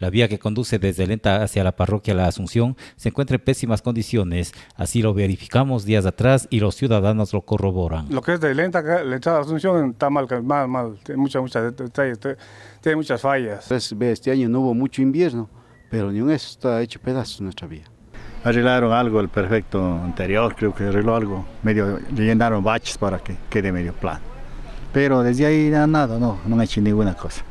La vía que conduce desde Lenta hacia la parroquia La Asunción se encuentra en pésimas condiciones. Así lo verificamos días atrás y los ciudadanos lo corroboran. Lo que es de Lenta, Lenta a la Asunción está mal, mal, mal. Tiene muchas, muchas, tiene muchas fallas. Pues, este año no hubo mucho invierno, pero ni un eso está hecho pedazos nuestra vía. Arreglaron algo el perfecto anterior, creo que arregló algo. Medio, le llenaron baches para que quede medio plano. Pero desde ahí nada, no, no han hecho ninguna cosa.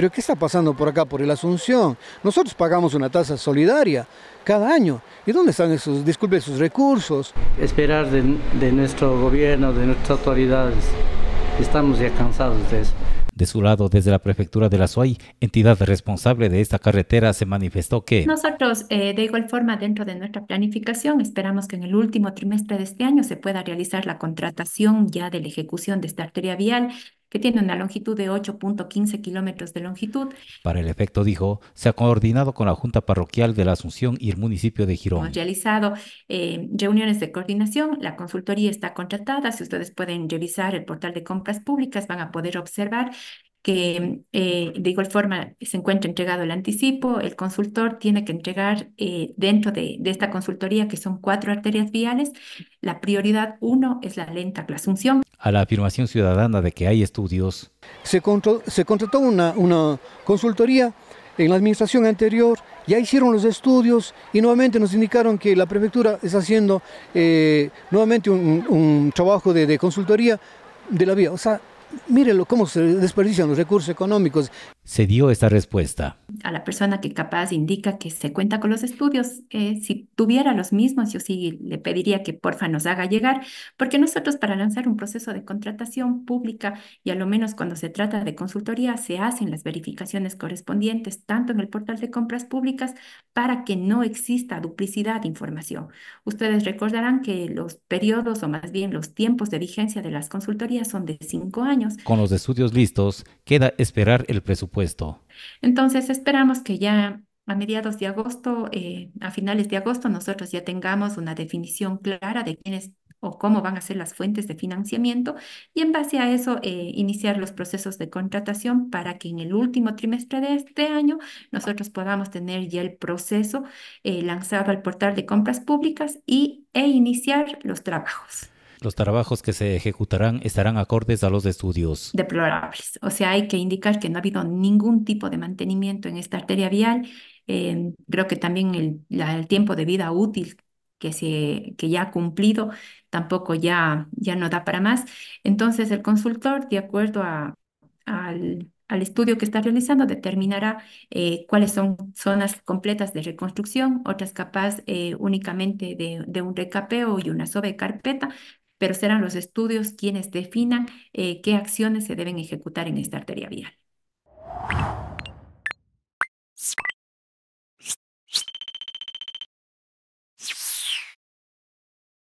Pero ¿qué está pasando por acá, por el Asunción? Nosotros pagamos una tasa solidaria cada año. ¿Y dónde están esos, disculpe, sus recursos? Esperar de, nuestro gobierno, de nuestras autoridades. Estamos ya cansados de eso. De su lado, desde la prefectura de la SOAI, entidad responsable de esta carretera, se manifestó que... Nosotros, eh, de igual forma, dentro de nuestra planificación, esperamos que en el último trimestre de este año se pueda realizar la contratación ya de la ejecución de esta arteria vial que tiene una longitud de 8.15 kilómetros de longitud. Para el efecto, dijo, se ha coordinado con la Junta Parroquial de la Asunción y el municipio de Girón. Hemos realizado eh, reuniones de coordinación, la consultoría está contratada, si ustedes pueden revisar el portal de compras públicas van a poder observar que eh, de igual forma se encuentra entregado el anticipo, el consultor tiene que entregar eh, dentro de, de, esta consultoría, que son cuatro arterias viales, la prioridad uno es la lenta, la asunción a la afirmación ciudadana de que hay estudios. Se, se contrató una, consultoría en la administración anterior, ya hicieron los estudios y nuevamente nos indicaron que la prefectura está haciendo eh, nuevamente un, trabajo de, de, consultoría de la vía. O sea, mírenlo cómo se desperdician los recursos económicos. Se dio esta respuesta a la persona que capaz indica que se cuenta con los estudios, eh, si tuviera los mismos, yo sí le pediría que porfa nos haga llegar, porque nosotros para lanzar un proceso de contratación pública, y a lo menos cuando se trata de consultoría, se hacen las verificaciones correspondientes tanto en el portal de compras públicas para que no exista duplicidad de información. Ustedes recordarán que los periodos o más bien los tiempos de vigencia de las consultorías son de cinco años. Con los estudios listos, queda esperar el presupuesto. Entonces, esperamos que ya a mediados de agosto, eh, a finales de agosto, nosotros ya tengamos una definición clara de quiénes o cómo van a ser las fuentes de financiamiento y en base a eso eh, iniciar los procesos de contratación para que en el último trimestre de este año nosotros podamos tener ya el proceso eh, lanzado al portal de compras públicas y, e iniciar los trabajos. Los trabajos que se ejecutarán estarán acordes a los estudios. Deplorables. O sea, hay que indicar que no ha habido ningún tipo de mantenimiento en esta arteria vial. Eh, creo que también el, tiempo de vida útil que, se, que ya ha cumplido, tampoco ya, ya no da para más. Entonces el consultor, de acuerdo al, estudio que está realizando, determinará eh, cuáles son zonas completas de reconstrucción, otras capaz eh, únicamente de, de, un recapeo y una sobrecarpeta, pero serán los estudios quienes definan eh, qué acciones se deben ejecutar en esta arteria vial.